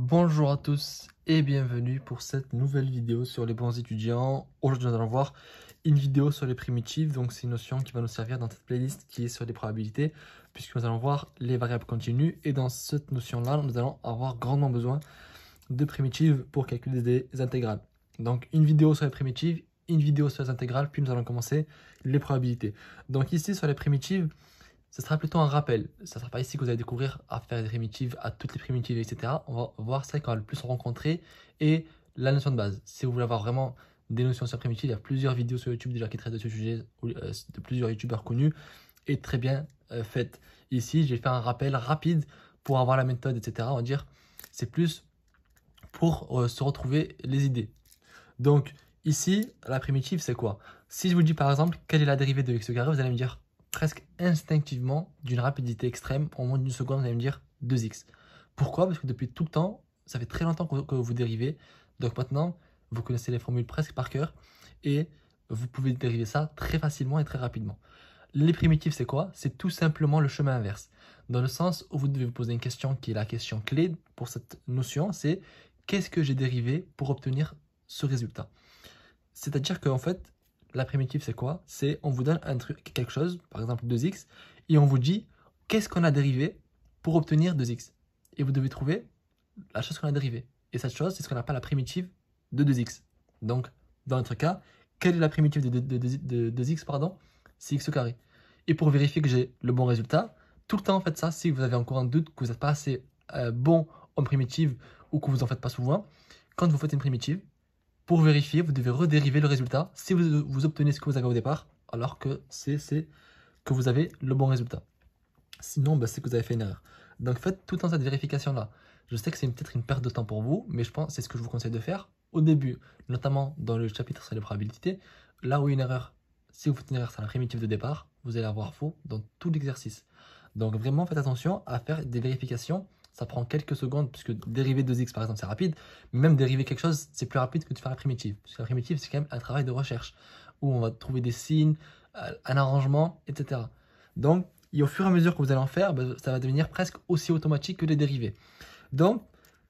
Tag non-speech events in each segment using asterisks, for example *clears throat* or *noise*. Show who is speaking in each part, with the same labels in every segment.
Speaker 1: Bonjour à tous et bienvenue pour cette nouvelle vidéo sur les bons étudiants. Aujourd'hui nous allons voir une vidéo sur les primitives, donc c'est une notion qui va nous servir dans cette playlist qui est sur les probabilités, puisque nous allons voir les variables continues et dans cette notion là nous allons avoir grandement besoin de primitives pour calculer des intégrales. Donc une vidéo sur les primitives, une vidéo sur les intégrales, puis nous allons commencer les probabilités. Donc ici sur les primitives, ce sera plutôt un rappel. Ce ne sera pas ici que vous allez découvrir à faire des primitives, à toutes les primitives, etc. On va voir celles qu'on va le plus rencontrer et la notion de base. Si vous voulez avoir vraiment des notions sur primitives, il y a plusieurs vidéos sur YouTube déjà qui traitent de ce sujet, euh, de plusieurs YouTubeurs connus et très bien euh, faites. Ici, j'ai fait un rappel rapide pour avoir la méthode, etc. On va dire, c'est plus pour euh, se retrouver les idées. Donc ici, la primitive, c'est quoi Si je vous dis par exemple, quelle est la dérivée de x carré, vous allez me dire, presque instinctivement d'une rapidité extrême. En moins d'une seconde, on allez me dire 2x. Pourquoi Parce que depuis tout le temps, ça fait très longtemps que vous dérivez. Donc maintenant, vous connaissez les formules presque par cœur et vous pouvez dériver ça très facilement et très rapidement. Les primitives, c'est quoi C'est tout simplement le chemin inverse. Dans le sens où vous devez vous poser une question qui est la question clé pour cette notion, c'est qu'est-ce que j'ai dérivé pour obtenir ce résultat C'est-à-dire qu'en fait, la primitive, c'est quoi C'est on vous donne un truc, quelque chose, par exemple 2x, et on vous dit qu'est-ce qu'on a dérivé pour obtenir 2x. Et vous devez trouver la chose qu'on a dérivée. Et cette chose, c'est ce qu'on appelle la primitive de 2x. Donc, dans notre cas, quelle est la primitive de, 2x pardon C'est x carré. Et pour vérifier que j'ai le bon résultat, tout le temps, faites ça si vous avez encore un doute, que vous n'êtes pas assez euh, bon en primitive ou que vous en faites pas souvent. Quand vous faites une primitive, pour vérifier, vous devez redériver le résultat si vous, obtenez ce que vous avez au départ, alors que c'est que vous avez le bon résultat. Sinon, bah, c'est que vous avez fait une erreur. Donc faites tout le temps cette vérification là. Je sais que c'est peut-être une perte de temps pour vous, mais je pense que c'est ce que je vous conseille de faire au début, notamment dans le chapitre sur les probabilités. Là où une erreur, si vous faites une erreur sur la primitive de départ, vous allez avoir faux dans tout l'exercice. Donc vraiment faites attention à faire des vérifications ça prend quelques secondes, puisque dériver 2x par exemple c'est rapide, mais même dériver quelque chose c'est plus rapide que de faire la primitive, parce que la primitive c'est quand même un travail de recherche, où on va trouver des signes, euh, un arrangement, etc. Donc, au fur et à mesure que vous allez en faire, ben, ça va devenir presque aussi automatique que les dérivés. Donc,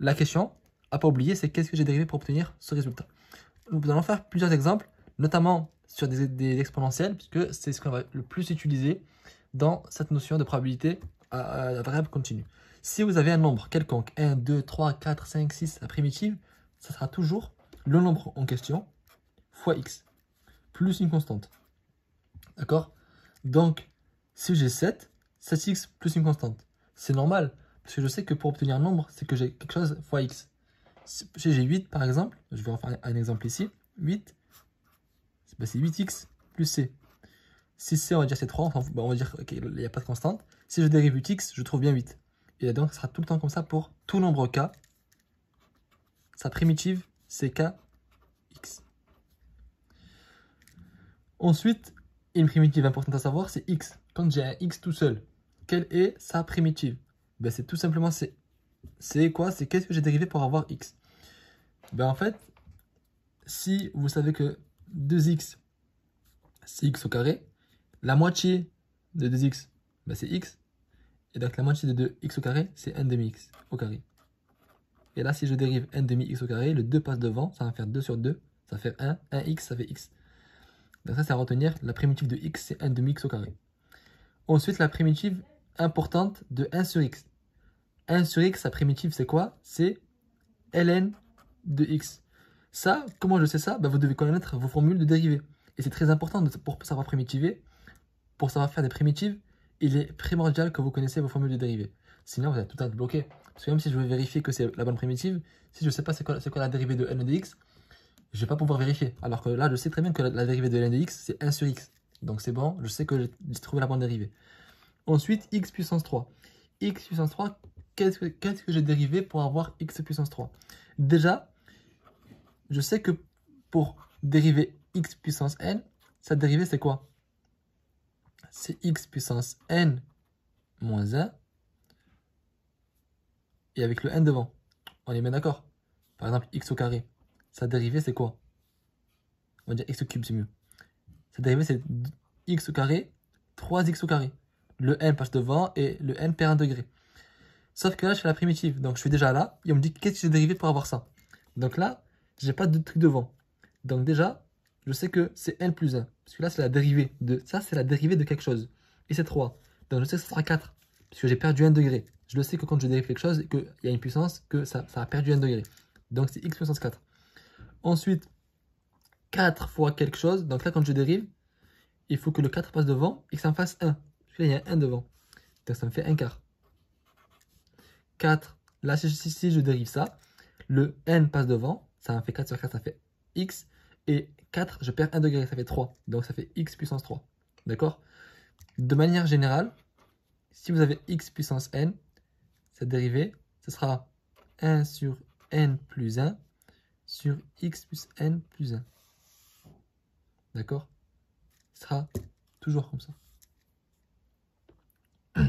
Speaker 1: la question à pas oublier, c'est qu'est-ce que j'ai dérivé pour obtenir ce résultat Nous allons faire plusieurs exemples, notamment sur des, exponentielles, puisque c'est ce qu'on va le plus utiliser dans cette notion de probabilité à, à la variable continue. Si vous avez un nombre quelconque, 1, 2, 3, 4, 5, 6, la primitive, ça sera toujours le nombre en question fois x, plus une constante. D'accord Donc, si j'ai 7, 7x plus une constante, c'est normal, parce que je sais que pour obtenir un nombre, c'est que j'ai quelque chose fois x. Si j'ai 8 par exemple, je vais en faire un exemple ici, 8, ben c'est 8x plus c. Si c, on va dire c'est 3, enfin, ben on va dire qu'il n'y a pas de constante. Si je dérive 8x, je trouve bien 8. Et donc, ça sera tout le temps comme ça pour tout nombre k. Sa primitive, c'est kx. Ensuite, une primitive importante à savoir, c'est x. Quand j'ai un x tout seul, quelle est sa primitive ben, C'est tout simplement c. C'est quoi C'est qu'est-ce que j'ai dérivé pour avoir x ben, En fait, si vous savez que 2x, c'est x au carré, la moitié de 2x, ben, c'est x. Et donc la moitié de 2x au carré, c'est n demi x au carré. Et là, si je dérive n demi x au carré, le 2 passe devant, ça va faire 2 sur 2, ça fait 1, 1x, ça fait x. Donc ça, c'est à retenir, la primitive de x, c'est 1 demi x au carré. Ensuite, la primitive importante de 1 sur x. 1 sur x, sa primitive, c'est quoi C'est ln de x. Ça, comment je sais ça bah, Vous devez connaître vos formules de dérivés. Et c'est très important pour savoir primitiver, pour savoir faire des primitives, il est primordial que vous connaissez vos formules de dérivée. Sinon, vous êtes tout être bloqué. Parce que même si je veux vérifier que c'est la bonne primitive, si je ne sais pas c'est quoi, la dérivée de n de x, je ne vais pas pouvoir vérifier. Alors que là, je sais très bien que la, dérivée de n de x, c'est 1 sur x. Donc c'est bon, je sais que j'ai trouvé la bonne dérivée. Ensuite, x puissance 3. x puissance 3, qu'est-ce que, que j'ai dérivé pour avoir x puissance 3 Déjà, je sais que pour dériver x puissance n, sa dérivée c'est quoi c'est x puissance n moins 1. Et avec le n devant, on est bien d'accord. Par exemple, x au carré, sa dérivée c'est quoi On va dire x au cube, c'est mieux. Sa dérivée c'est x au carré, 3x au carré. Le n passe devant et le n perd un degré. Sauf que là, je fais la primitive. Donc, je suis déjà là. Et on me dit, qu'est-ce que j'ai dérivé pour avoir ça Donc là, j'ai pas de truc devant. Donc déjà, je sais que c'est n plus 1. Parce que là, c'est la dérivée de. Ça, c'est la dérivée de quelque chose. Et c'est 3. Donc je sais que ce sera 4. que j'ai perdu 1 degré. Je le sais que quand je dérive quelque chose, qu'il y a une puissance, que ça, a perdu 1 degré. Donc c'est x puissance 4. Ensuite, 4 fois quelque chose. Donc là, quand je dérive, il faut que le 4 passe devant et que ça me fasse 1. Parce il y a un 1 devant. Donc ça me fait 1 quart. 4. Là, si, si je dérive ça, le n passe devant, ça me fait 4 sur 4, ça fait x. Et 4, je perds 1 degré, ça fait 3. Donc ça fait x puissance 3. D'accord De manière générale, si vous avez x puissance n, cette dérivée, ce sera 1 sur n plus 1 sur x plus n plus 1. D'accord Ce sera toujours comme ça. *clears throat*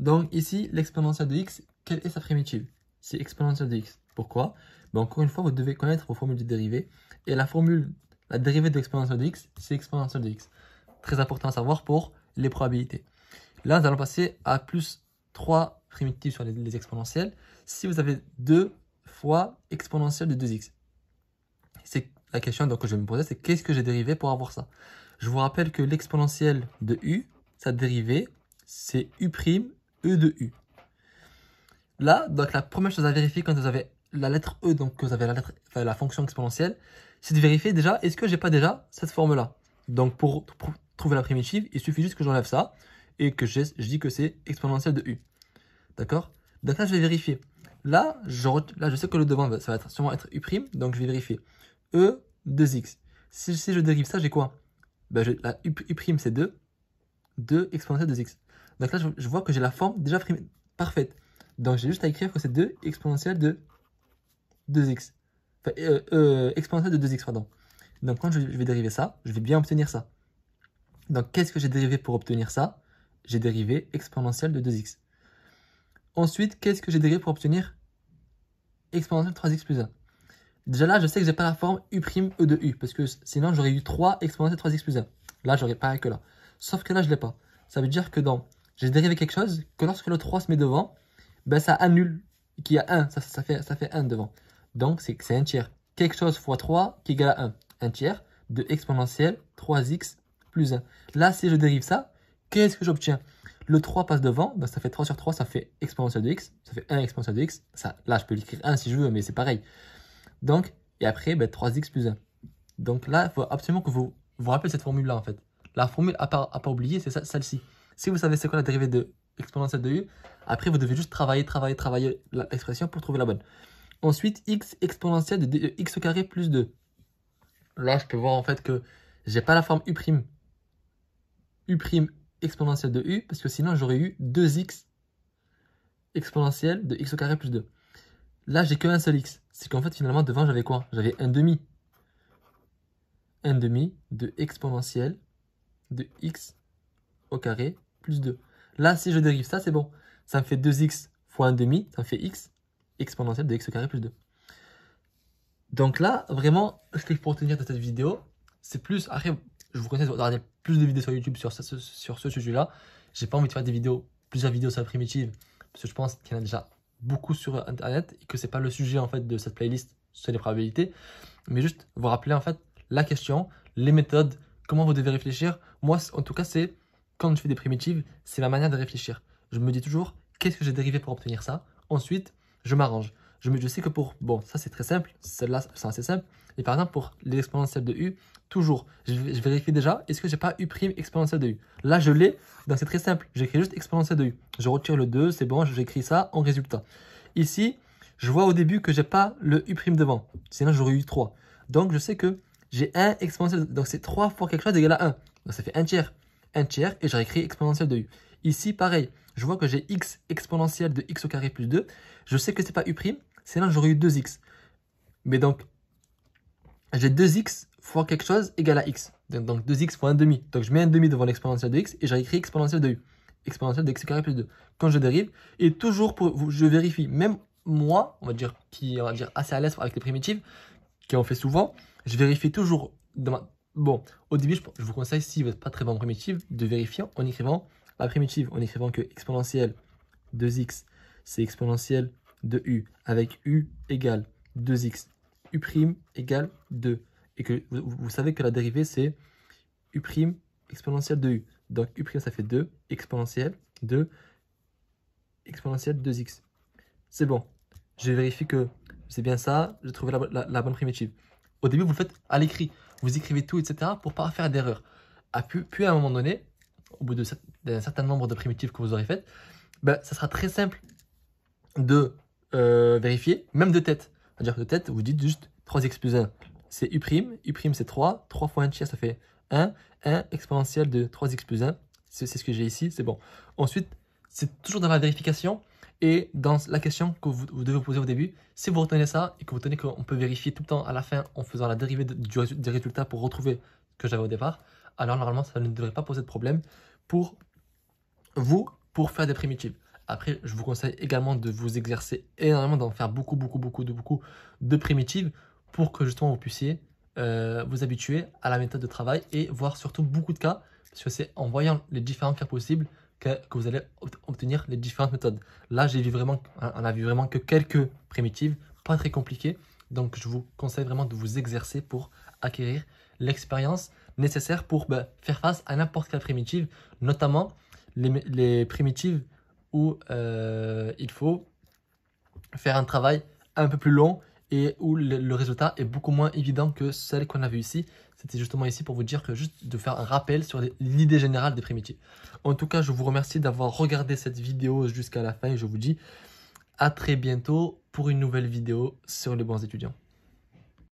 Speaker 1: Donc ici, l'exponentielle de x, quelle est sa primitive C'est exponentielle de x. Pourquoi ben, Encore une fois, vous devez connaître vos formules de dérivée. Et la formule, la dérivée de l'exponentielle de x, c'est exponentielle de x. Très important à savoir pour les probabilités. Là, nous allons passer à plus 3 primitives sur les, exponentielles. Si vous avez 2 fois exponentielle de 2x. C'est la question donc, que je vais me poser, c'est qu'est-ce que j'ai dérivé pour avoir ça Je vous rappelle que l'exponentielle de u, sa dérivée, c'est u', e de u. Là, donc la première chose à vérifier quand vous avez la lettre E, donc que vous avez la, fonction exponentielle, c'est de vérifier déjà, est-ce que j'ai pas déjà cette forme-là Donc pour, trouver la primitive, il suffit juste que j'enlève ça et que je, dis que c'est exponentielle de U. D'accord Donc là, je vais vérifier. Là je, sais que le devant, ça va être, sûrement être U', donc je vais vérifier. E, 2x. Si, je dérive ça, j'ai quoi ben, La U', c'est 2. 2 exponentielle de 2x. Donc là, je, vois que j'ai la forme déjà parfaite. Donc j'ai juste à écrire que c'est 2 exponentielle de 2x. Euh, euh, exponentielle de 2x, pardon. Donc quand je, vais dériver ça, je vais bien obtenir ça. Donc qu'est-ce que j'ai dérivé pour obtenir ça J'ai dérivé exponentielle de 2x. Ensuite, qu'est-ce que j'ai dérivé pour obtenir exponentielle de 3x plus 1 Déjà là, je sais que j'ai pas la forme u' e de u, parce que sinon j'aurais eu 3 exponentielle de 3x plus 1. Là, j'aurais pareil que là. Sauf que là, je l'ai pas. Ça veut dire que dans j'ai dérivé quelque chose, que lorsque le 3 se met devant, ben ça annule, qu'il y a 1, ça, fait, ça fait 1 devant. Donc, c'est que un tiers. Quelque chose fois 3 qui égale à 1. Un tiers de exponentielle 3x plus 1. Là, si je dérive ça, qu'est-ce que j'obtiens Le 3 passe devant, ben, ça fait 3 sur 3, ça fait exponentielle de x, ça fait 1 exponentielle de x. Ça, là, je peux l'écrire 1 si je veux, mais c'est pareil. Donc, et après, 3x ben, plus 1. Donc là, il faut absolument que vous vous rappelez cette formule-là, en fait. La formule à pas, à pas oublier, c'est celle-ci. Si vous savez c'est quoi la dérivée de exponentielle de u, après, vous devez juste travailler, travailler, travailler l'expression pour trouver la bonne. Ensuite, x exponentielle de, euh, x au carré plus 2. Là, je peux voir en fait que j'ai pas la forme u', u' exponentielle de u, parce que sinon j'aurais eu 2x exponentielle de x au carré plus 2. Là, j'ai qu'un seul x. C'est qu'en fait, finalement, devant, j'avais quoi J'avais 1 demi. 1 demi de exponentielle de x au carré plus 2. Là, si je dérive ça, c'est bon. Ça me fait 2x fois 1 demi, ça me fait x exponentielle de x plus 2. Donc là, vraiment, ce que je retenir de cette vidéo, c'est plus... Après, je vous conseille de regarder plus de vidéos sur YouTube sur, ce, sur ce sujet-là. J'ai pas envie de faire des vidéos, plusieurs vidéos sur la primitive, parce que je pense qu'il y en a déjà beaucoup sur Internet et que c'est pas le sujet en fait de cette playlist sur les probabilités. Mais juste vous rappeler en fait la question, les méthodes, comment vous devez réfléchir. Moi, en tout cas, c'est quand je fais des primitives, c'est ma manière de réfléchir. Je me dis toujours, qu'est-ce que j'ai dérivé pour obtenir ça Ensuite, je m'arrange. Je, me sais que pour, bon, ça c'est très simple, celle-là c'est assez simple, et par exemple pour l'exponentielle de U, toujours, je, vérifie déjà, est-ce que j'ai pas U' exponentielle de U Là je l'ai, donc c'est très simple, j'écris juste exponentielle de U. Je retire le 2, c'est bon, j'écris ça en résultat. Ici, je vois au début que j'ai pas le U' devant, sinon j'aurais eu 3. Donc je sais que j'ai 1 exponentielle, donc c'est 3 fois quelque chose égale à 1. Donc ça fait 1 tiers. 1 tiers et j'aurais écrit exponentielle de U. Ici, pareil, je vois que j'ai x exponentielle de x au carré plus 2. Je sais que ce n'est pas u', c'est là j'aurais eu 2x. Mais donc, j'ai 2x fois quelque chose égal à x. Donc 2x fois 1 demi. Donc je mets 1 demi devant l'exponentielle de x et j'ai écrit exponentielle de u. Exponentielle de x au carré plus 2. Quand je dérive, et toujours pour, je vérifie, même moi, on va dire, qui on va dire assez à l'aise avec les primitives, qui en fait souvent, je vérifie toujours. Bon, au début, je, vous conseille, si vous n'êtes pas très bon en primitives, de vérifier en écrivant la primitive en écrivant que exponentielle 2x, c'est exponentielle de u, avec u égale 2x, u' égale 2. Et que vous, savez que la dérivée, c'est u' exponentielle de u. Donc u' ça fait 2 exponentielle de exponentielle 2x. C'est bon, je vérifie que c'est bien ça, j'ai trouvé la, bonne primitive. Au début, vous le faites à l'écrit, vous écrivez tout, etc. pour pas faire d'erreur. À puis à un moment donné, au bout d'un certain nombre de primitives que vous aurez faites, ben, ça sera très simple de euh, vérifier, même de tête. C'est-à-dire de tête, vous dites juste 3x plus 1, c'est u', u' c'est 3, 3 fois 1 tiers, ça fait 1, 1 exponentielle de 3x plus 1, c'est ce que j'ai ici, c'est bon. Ensuite, c'est toujours dans la vérification, et dans la question que vous, devez vous poser au début, si vous retenez ça et que vous tenez qu'on peut vérifier tout le temps à la fin en faisant la dérivée du, des résultats pour retrouver ce que j'avais au départ, alors normalement ça ne devrait pas poser de problème pour vous pour faire des primitives. Après, je vous conseille également de vous exercer énormément, d'en faire beaucoup, beaucoup, beaucoup, de beaucoup de primitives pour que justement vous puissiez euh, vous habituer à la méthode de travail et voir surtout beaucoup de cas, parce que c'est en voyant les différents cas possibles que, vous allez obtenir les différentes méthodes. Là, j'ai vu vraiment, hein, on a vu vraiment que quelques primitives, pas très compliquées, donc je vous conseille vraiment de vous exercer pour acquérir l'expérience nécessaires pour bah, faire face à n'importe quelle primitive, notamment les, primitives où euh, il faut faire un travail un peu plus long et où le, résultat est beaucoup moins évident que celle qu'on a vue ici. C'était justement ici pour vous dire que juste de faire un rappel sur l'idée générale des primitives. En tout cas, je vous remercie d'avoir regardé cette vidéo jusqu'à la fin et je vous dis à très bientôt pour une nouvelle vidéo sur les bons étudiants.